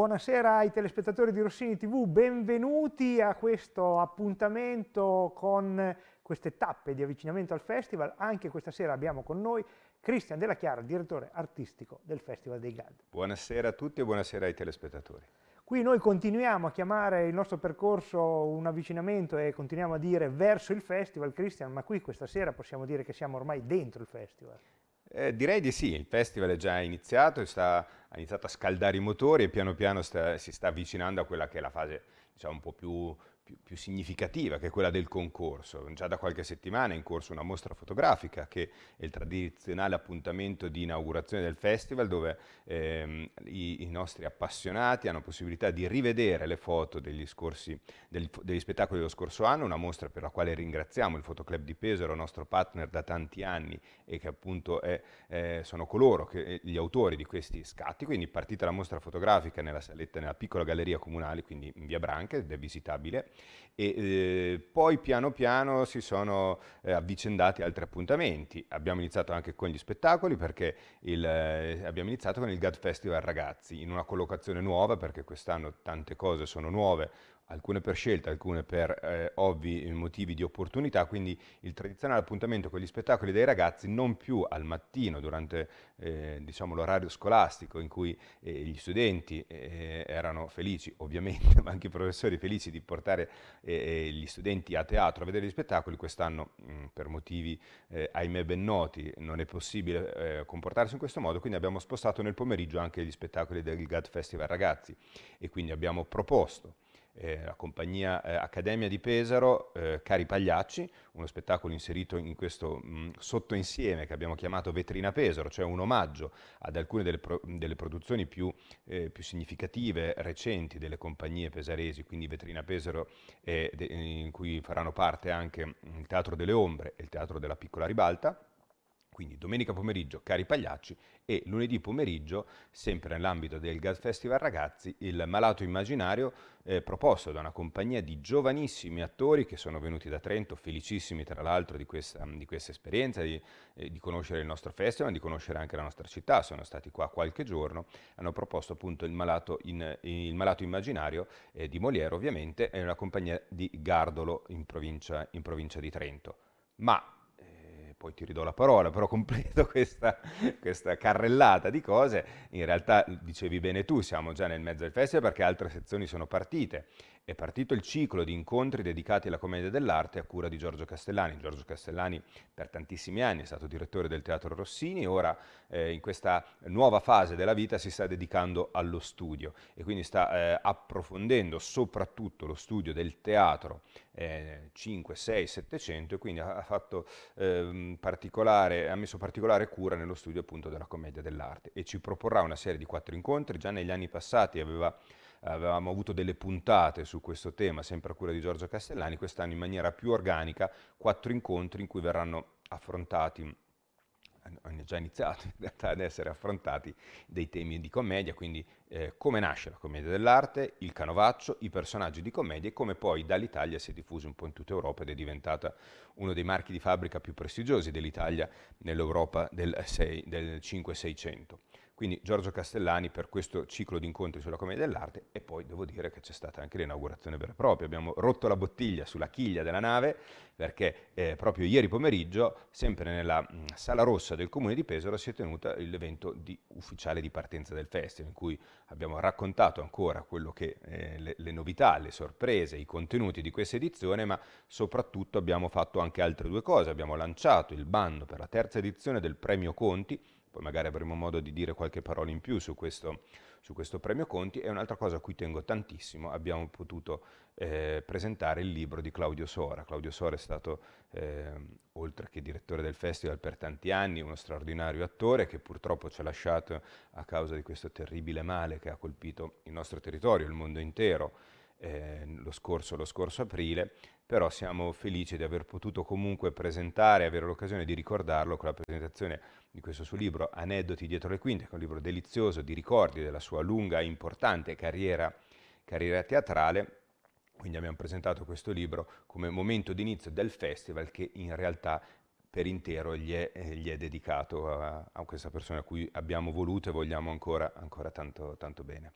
Buonasera ai telespettatori di Rossini TV, benvenuti a questo appuntamento con queste tappe di avvicinamento al festival. Anche questa sera abbiamo con noi Cristian Della Chiara, direttore artistico del Festival dei GAD. Buonasera a tutti e buonasera ai telespettatori. Qui noi continuiamo a chiamare il nostro percorso un avvicinamento e continuiamo a dire verso il festival, Cristian, ma qui questa sera possiamo dire che siamo ormai dentro il festival. Eh, direi di sì, il festival è già iniziato, sta, ha iniziato a scaldare i motori e piano piano sta, si sta avvicinando a quella che è la fase diciamo, un po' più più, più, significativa, che è quella del concorso. Già da qualche settimana è in corso una mostra fotografica, che è il tradizionale appuntamento di inaugurazione del festival, dove ehm, i, i, nostri appassionati hanno possibilità di rivedere le foto degli, scorsi, degli, degli spettacoli dello scorso anno, una mostra per la quale ringraziamo il Fotoclub di Pesaro, nostro partner da tanti anni e che appunto è, eh, sono coloro, che, gli autori di questi scatti. Quindi partita la mostra fotografica nella saletta, nella piccola galleria comunale, quindi in via Branca, ed è visitabile e, eh, poi piano piano si sono eh, avvicendati altri appuntamenti. Abbiamo iniziato anche con gli spettacoli perché il, eh, abbiamo iniziato con il GAD Festival Ragazzi in una collocazione nuova perché quest'anno tante cose sono nuove, alcune per scelta, alcune per eh, ovvi motivi di opportunità, quindi il tradizionale appuntamento con gli spettacoli dei ragazzi non più al mattino durante eh, diciamo, l'orario scolastico in cui eh, gli studenti eh, erano felici, ovviamente, ma anche i professori felici di portare eh, eh, gli studenti a teatro a vedere gli spettacoli, quest'anno mh, mm, per motivi ahimè ben noti non è possibile comportarsi in questo modo, quindi abbiamo spostato nel pomeriggio anche gli spettacoli del GAD Festival Ragazzi e quindi abbiamo proposto eh, la compagnia eh, Accademia di Pesaro, eh, Cari Pagliacci, uno spettacolo inserito in questo mh, mm, sottoinsieme che abbiamo chiamato Vetrina Pesaro, cioè un omaggio ad alcune delle, pro, delle produzioni più, eh, più, significative, recenti delle compagnie pesaresi, quindi Vetrina Pesaro, de, in cui faranno parte anche mm, il Teatro delle Ombre e il Teatro della Piccola Ribalta quindi domenica pomeriggio Cari Pagliacci e lunedì pomeriggio, sempre nell'ambito del Gad Festival Ragazzi, il Malato Immaginario eh, proposto da una compagnia di giovanissimi attori che sono venuti da Trento, felicissimi tra l'altro di questa, di questa esperienza, di, eh, di, conoscere il nostro festival, di conoscere anche la nostra città, sono stati qua qualche giorno, hanno proposto appunto il Malato, in, il Malato Immaginario eh, di Moliero ovviamente, è una compagnia di Gardolo in provincia, in provincia di Trento. Ma poi ti ridò la parola, però completo questa, questa, carrellata di cose. In realtà dicevi bene tu, siamo già nel mezzo del festival perché altre sezioni sono partite è partito il ciclo di incontri dedicati alla commedia dell'arte a cura di Giorgio Castellani. Giorgio Castellani per tantissimi anni è stato direttore del Teatro Rossini e ora eh, in questa nuova fase della vita si sta dedicando allo studio e quindi sta eh, approfondendo soprattutto lo studio del teatro eh, 5, 6, 700 e quindi ha, fatto, ehm, particolare, ha messo particolare cura nello studio appunto della commedia dell'arte e ci proporrà una serie di quattro incontri. Già negli anni passati aveva avevamo avuto delle puntate su questo tema, sempre a cura di Giorgio Castellani, quest'anno in maniera più organica quattro incontri in cui verranno affrontati hanno già iniziato in realtà ad essere affrontati dei temi di commedia, quindi eh, come nasce la commedia dell'arte, il canovaccio, i personaggi di commedia e come poi dall'Italia si è diffuso un po' in tutta Europa ed è diventata uno dei marchi di fabbrica più prestigiosi dell'Italia nell'Europa del, del 5-600. Quindi Giorgio Castellani per questo ciclo di incontri sulla commedia dell'arte e poi devo dire che c'è stata anche l'inaugurazione vera e propria. Abbiamo rotto la bottiglia sulla chiglia della nave perché eh, proprio ieri pomeriggio, sempre nella sala rossa del comune di Pesaro, si è tenuta l'evento di, ufficiale di partenza del festival in cui abbiamo raccontato ancora che, eh, le, le novità, le sorprese, i contenuti di questa edizione, ma soprattutto abbiamo fatto anche altre due cose. Abbiamo lanciato il bando per la terza edizione del premio Conti poi magari avremo modo di dire qualche parola in più su questo, su questo premio Conti, e un'altra cosa a cui tengo tantissimo, abbiamo potuto eh, presentare il libro di Claudio Sora. Claudio Sora è stato, eh, oltre che direttore del festival per tanti anni, uno straordinario attore che purtroppo ci ha lasciato a causa di questo terribile male che ha colpito il nostro territorio, il mondo intero eh, lo, scorso, lo, scorso, aprile, però siamo felici di aver potuto comunque presentare, avere l'occasione di ricordarlo con la presentazione di questo suo libro Aneddoti dietro le quinte, che è un libro delizioso di ricordi della sua lunga e importante carriera, carriera teatrale. Quindi abbiamo presentato questo libro come momento d'inizio del festival che in realtà per intero gli è, eh, gli è dedicato a, a, questa persona a cui abbiamo voluto e vogliamo ancora, ancora tanto, tanto bene.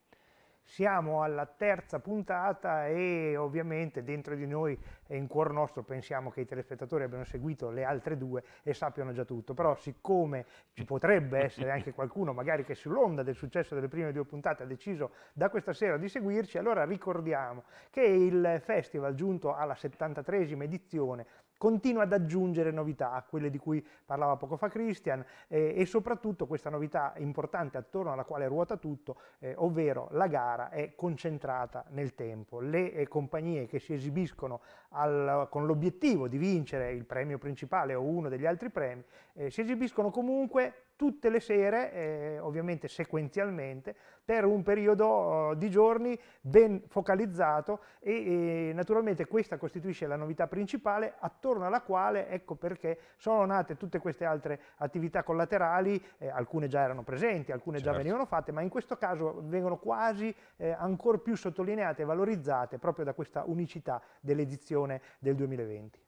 Siamo alla terza puntata e ovviamente dentro di noi e in cuor nostro pensiamo che i telespettatori abbiano seguito le altre due e sappiano già tutto, però siccome ci potrebbe essere anche qualcuno magari che sull'onda del successo delle prime due puntate ha deciso da questa sera di seguirci, allora ricordiamo che il festival giunto alla 73esima edizione continua ad aggiungere novità a quelle di cui parlava poco fa Christian eh, e soprattutto questa novità importante attorno alla quale ruota tutto, eh, ovvero la gara è concentrata nel tempo. Le eh, compagnie che si esibiscono al, con l'obiettivo di vincere il premio principale o uno degli altri premi eh, si esibiscono comunque tutte le sere, eh, ovviamente sequenzialmente, per un periodo eh, di giorni ben focalizzato e, e, naturalmente questa costituisce la novità principale attorno alla quale, ecco perché, sono nate tutte queste altre attività collaterali, eh, alcune già erano presenti, alcune certo. già venivano fatte, ma in questo caso vengono quasi eh, ancora più sottolineate e valorizzate proprio da questa unicità dell'edizione del 2020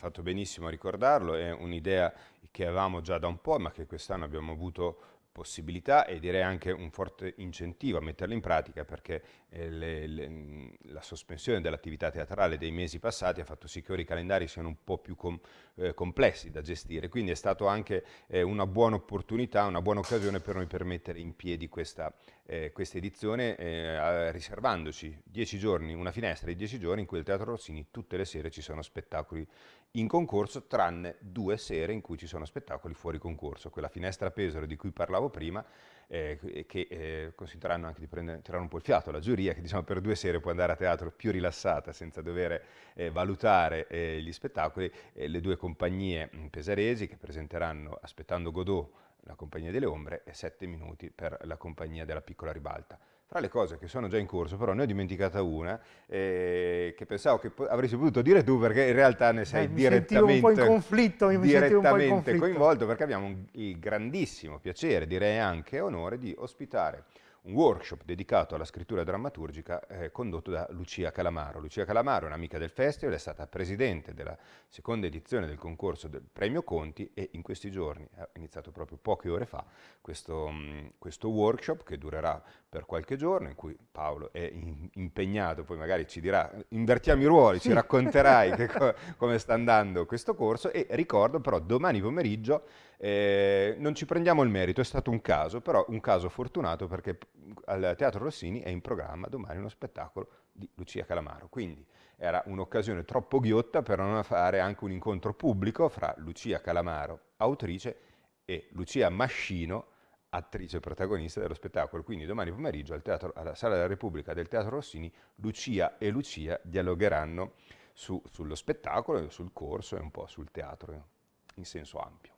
fatto benissimo a ricordarlo, è un'idea che avevamo già da un po', ma che quest'anno abbiamo avuto possibilità e direi anche un forte incentivo a metterla in pratica perché eh, le, le, la sospensione dell'attività teatrale dei mesi passati ha fatto sì che ora i calendari siano un po' più com, eh, complessi da gestire, quindi è stata anche eh, una buona opportunità, una buona occasione per noi per mettere in piedi questa, eh, questa edizione eh, riservandoci 10 giorni, una finestra di 10 giorni in cui il Teatro Rossini tutte le sere ci sono spettacoli in concorso tranne due sere in cui ci sono spettacoli fuori concorso, quella finestra a Pesaro di cui parlavo prima, eh, che eh, consentiranno anche di prendere, tirare un po' il fiato alla giuria, che diciamo per due sere può andare a teatro più rilassata senza dover eh, valutare eh, gli spettacoli, eh, le due compagnie mm, pesaresi che presenteranno Aspettando Godot la compagnia delle ombre e sette minuti per la compagnia della piccola ribalta. Tra le cose che sono già in corso, però ne ho dimenticata una, eh, che pensavo che avresti potuto dire tu, perché in realtà ne sei eh, direttamente, un po in conflitto, mi direttamente mi conflitto. coinvolto, perché abbiamo un, il grandissimo piacere, direi anche onore, di ospitare un workshop dedicato alla scrittura drammaturgica eh, condotto da Lucia Calamaro. Lucia Calamaro è un'amica del festival, è stata presidente della seconda edizione del concorso del Premio Conti e in questi giorni, ha iniziato proprio poche ore fa, questo, mm, questo workshop che durerà per qualche giorno in cui Paolo è in, impegnato, poi magari ci dirà, invertiamo i ruoli, ci racconterai co come sta andando questo corso e ricordo però domani pomeriggio eh, non ci prendiamo il merito, è stato un caso, però un caso fortunato perché al Teatro Rossini è in programma domani uno spettacolo di Lucia Calamaro. Quindi era un'occasione troppo ghiotta per non fare anche un incontro pubblico fra Lucia Calamaro, autrice, e Lucia Mascino, attrice protagonista dello spettacolo. Quindi domani pomeriggio al teatro, alla Sala della Repubblica del Teatro Rossini, Lucia e Lucia dialogheranno su, sullo spettacolo, sul corso e un po' sul teatro in senso ampio.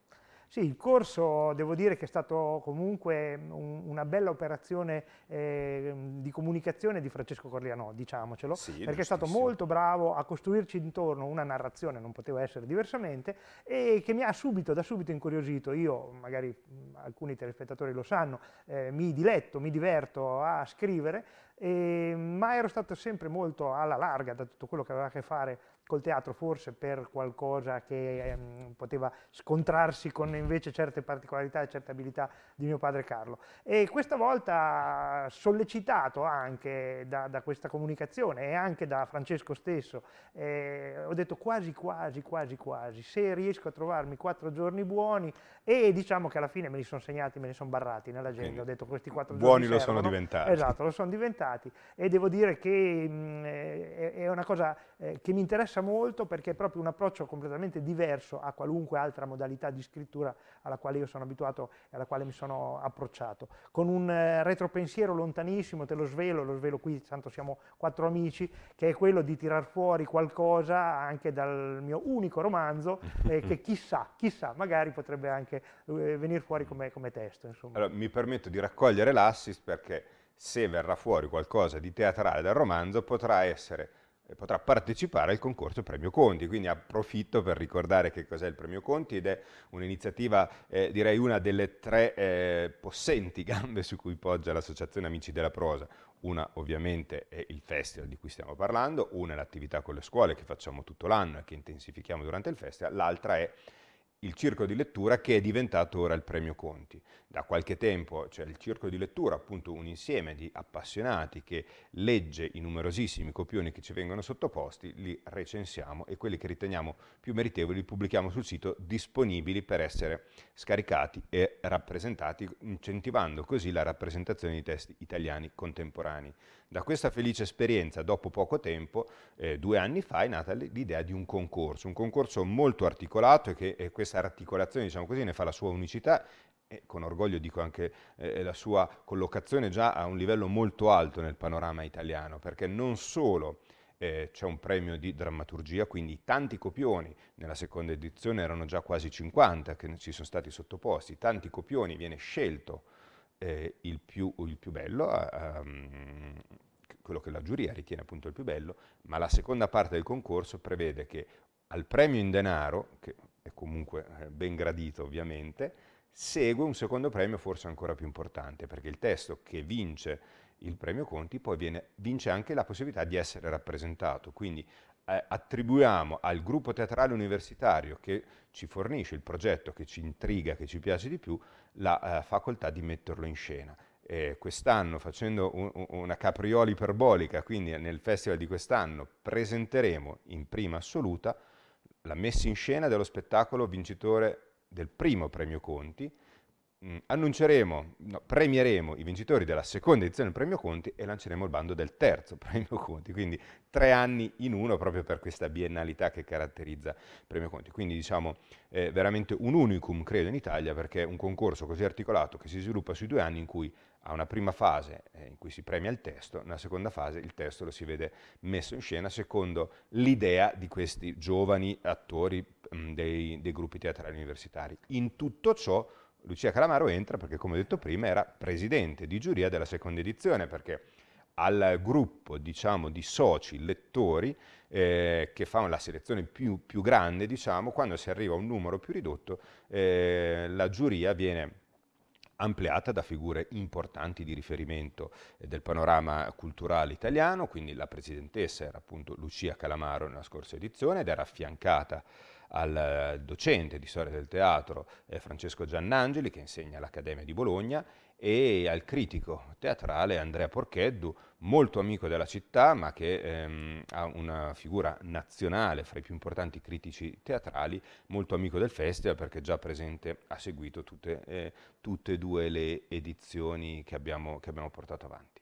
Sì, il corso devo dire che è stato comunque un, una bella operazione eh, di comunicazione di Francesco Corleano, diciamocelo, sì, perché è stato molto bravo a costruirci intorno una narrazione, non poteva essere diversamente, e che mi ha subito, da subito incuriosito. Io, magari alcuni telespettatori lo sanno, eh, mi diletto, mi diverto a scrivere, eh, ma ero stato sempre molto alla larga da tutto quello che aveva a che fare col teatro forse per qualcosa che ehm, poteva scontrarsi con invece certe particolarità e certe abilità di mio padre Carlo. E questa volta sollecitato anche da, da questa comunicazione e anche da Francesco stesso, eh, ho detto quasi quasi quasi quasi, se riesco a trovarmi quattro giorni buoni e diciamo che alla fine me li sono segnati, me ne sono barrati nell'agenda, Quindi, ho detto questi quattro buoni giorni Buoni lo servono. sono diventati. Esatto, lo sono diventati e devo dire che mh, mm, è, è una cosa eh, che mi interessa molto perché è proprio un approccio completamente diverso a qualunque altra modalità di scrittura alla quale io sono abituato e alla quale mi sono approcciato. Con un eh, retropensiero lontanissimo, te lo svelo, lo svelo qui, tanto siamo quattro amici, che è quello di tirar fuori qualcosa anche dal mio unico romanzo eh, che chissà, chissà, magari potrebbe anche eh, venire fuori come, come testo. Allora, mi permetto di raccogliere l'assist perché se verrà fuori qualcosa di teatrale dal romanzo potrà essere potrà partecipare al concorso Premio Conti, quindi approfitto per ricordare che cos'è il Premio Conti ed è un'iniziativa, eh, direi una delle tre eh, possenti gambe su cui poggia l'Associazione Amici della Prosa. Una ovviamente è il festival di cui stiamo parlando, una è l'attività con le scuole che facciamo tutto l'anno e che intensifichiamo durante il festival, l'altra è il circo di lettura che è diventato ora il premio Conti da qualche tempo c'è cioè il circo di lettura, appunto un insieme di appassionati che legge i numerosissimi copioni che ci vengono sottoposti, li recensiamo e quelli che riteniamo più meritevoli li pubblichiamo sul sito disponibili per essere scaricati e rappresentati, incentivando così la rappresentazione di testi italiani contemporanei. Da questa felice esperienza, dopo poco tempo, eh, due anni fa, è nata l'idea di un concorso, un concorso molto articolato e che e questa articolazione, diciamo così, ne fa la sua unicità e con orgoglio dico anche eh, eh, la sua collocazione già a un livello molto alto nel panorama italiano, perché non solo eh, c'è un premio di drammaturgia, quindi tanti copioni, nella seconda edizione erano già quasi 50 che ci sono stati sottoposti, tanti copioni viene scelto eh, il, più, il, più, bello, um, quello che la giuria ritiene appunto il più bello, ma la seconda parte del concorso prevede che al premio in denaro, che è comunque eh, ben gradito ovviamente, segue un secondo premio forse ancora più importante, perché il testo che vince il premio Conti poi viene, vince anche la possibilità di essere rappresentato. Quindi eh, attribuiamo al gruppo teatrale universitario che ci fornisce il progetto che ci intriga, che ci piace di più, la eh, facoltà di metterlo in scena. Eh, quest'anno, facendo un, una capriola iperbolica, quindi nel festival di quest'anno, presenteremo in prima assoluta la messa in scena dello spettacolo vincitore del primo premio Conti, mh, mm, annunceremo, no, premieremo i vincitori della seconda edizione del premio Conti e lanceremo il bando del terzo premio Conti, quindi tre anni in uno proprio per questa biennalità che caratterizza il premio Conti. Quindi diciamo eh, veramente un unicum credo in Italia perché è un concorso così articolato che si sviluppa sui due anni in cui ha una prima fase eh, in cui si premia il testo, nella seconda fase il testo lo si vede messo in scena secondo l'idea di questi giovani attori mm, dei, dei gruppi teatrali universitari. In tutto ciò Lucia Calamaro entra perché, come ho detto prima, era presidente di giuria della seconda edizione, perché al gruppo diciamo, di soci lettori eh, che fa la selezione più, più, grande, diciamo, quando si arriva a un numero più ridotto, eh, la giuria viene ampliata da figure importanti di riferimento eh, del panorama culturale italiano, quindi la presidentessa era appunto Lucia Calamaro nella scorsa edizione ed era affiancata al eh, docente di storia del teatro eh, Francesco Giannangeli che insegna all'Accademia di Bologna e al critico teatrale Andrea Porcheddu, molto amico della città, ma che ehm, ha una figura nazionale fra i più importanti critici teatrali, molto amico del festival perché già presente ha seguito tutte, eh, e due le edizioni che abbiamo, che abbiamo portato avanti.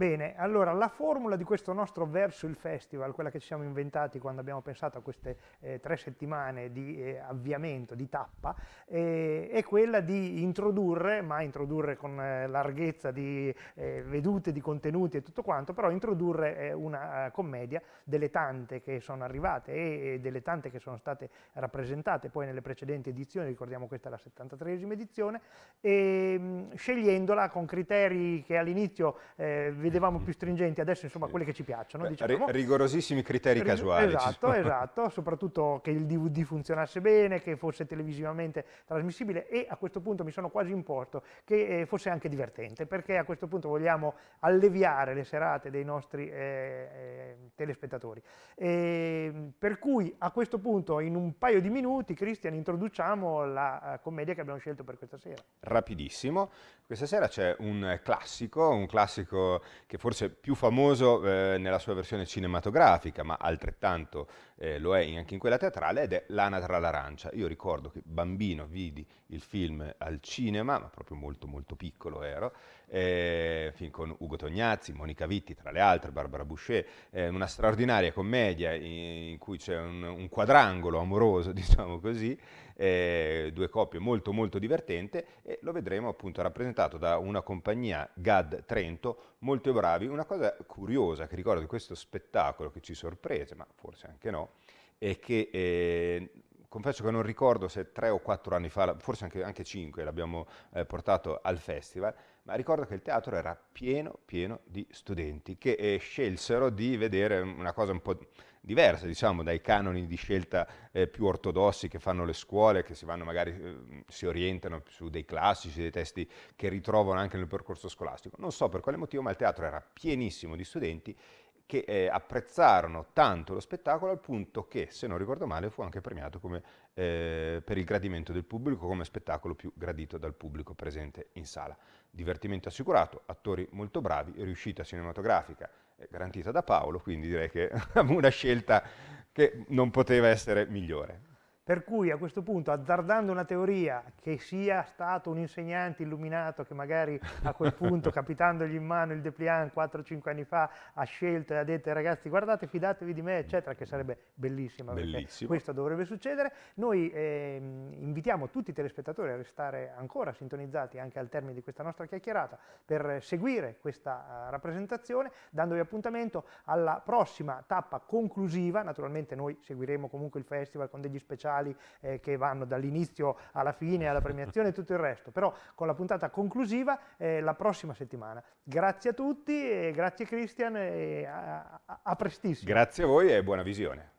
Bene, allora la formula di questo nostro verso il festival, quella che ci siamo inventati quando abbiamo pensato a queste eh, tre settimane di eh, avviamento, di tappa, eh, è quella di introdurre, ma introdurre con eh, larghezza di eh, vedute, di contenuti e tutto quanto, però introdurre eh, una commedia delle tante che sono arrivate e, e, delle tante che sono state rappresentate poi nelle precedenti edizioni, ricordiamo questa è la 73esima edizione, e, ehm, mh, scegliendola con criteri che all'inizio eh, vedevamo più stringenti, adesso insomma quelle che ci piacciono. Beh, diciamo. Rigorosissimi criteri casuali. Esatto, esatto, soprattutto che il DVD funzionasse bene, che fosse televisivamente trasmissibile e a questo punto mi sono quasi imposto che eh, fosse anche divertente, perché a questo punto vogliamo alleviare le serate dei nostri eh, eh telespettatori. E, ehm, per cui a questo punto in un paio di minuti, Cristian, introduciamo la eh, commedia che abbiamo scelto per questa sera. Rapidissimo, questa sera c'è un classico, un classico che forse è più famoso eh, nella sua versione cinematografica, ma altrettanto eh, lo è anche in quella teatrale, ed è L'anatra l'arancia. Io ricordo che bambino vidi il film al cinema, ma proprio molto molto piccolo ero, eh, film con Ugo Tognazzi, Monica Vitti, tra le altre, Barbara Boucher, eh, una straordinaria commedia in, in cui cui c'è un, un quadrangolo amoroso, diciamo così, eh, due coppie molto molto divertente e lo vedremo appunto rappresentato da una compagnia GAD Trento, molto bravi. Una cosa curiosa che ricordo di questo spettacolo che ci sorprese, ma forse anche no, è che eh, confesso che non ricordo se tre o quattro anni fa, forse anche, anche cinque, l'abbiamo eh, portato al festival, ma ricordo che il teatro era pieno, pieno di studenti che eh, scelsero di vedere una cosa un po' diversa diciamo, dai canoni di scelta eh, più ortodossi che fanno le scuole, che si, magari, eh, si orientano su dei classici, dei testi che ritrovano anche nel percorso scolastico. Non so per quale motivo, ma il teatro era pienissimo di studenti che eh, apprezzarono tanto lo spettacolo al punto che, se non ricordo male, fu anche premiato come, eh, per il gradimento del pubblico come spettacolo più gradito dal pubblico presente in sala. Divertimento assicurato, attori molto bravi, riuscita cinematografica, è garantita da Paolo, quindi direi che una scelta che non poteva essere migliore. Per cui a questo punto, azzardando una teoria che sia stato un insegnante illuminato che magari a quel punto, capitandogli in mano il Depliant 4-5 anni fa, ha scelto e ha detto eh, ragazzi guardate, fidatevi di me, eccetera, che sarebbe bellissima, Bellissimo. questo dovrebbe succedere, noi eh, invitiamo tutti i telespettatori a restare ancora sintonizzati anche al termine di questa nostra chiacchierata per seguire questa uh, rappresentazione, dandovi appuntamento alla prossima tappa conclusiva, naturalmente noi seguiremo comunque il festival con degli speciali, speciali eh, che vanno dall'inizio alla fine, alla premiazione e tutto il resto, però con la puntata conclusiva eh, la prossima settimana. Grazie a tutti, grazie Christian e a, a prestissimo. Grazie a voi e buona visione.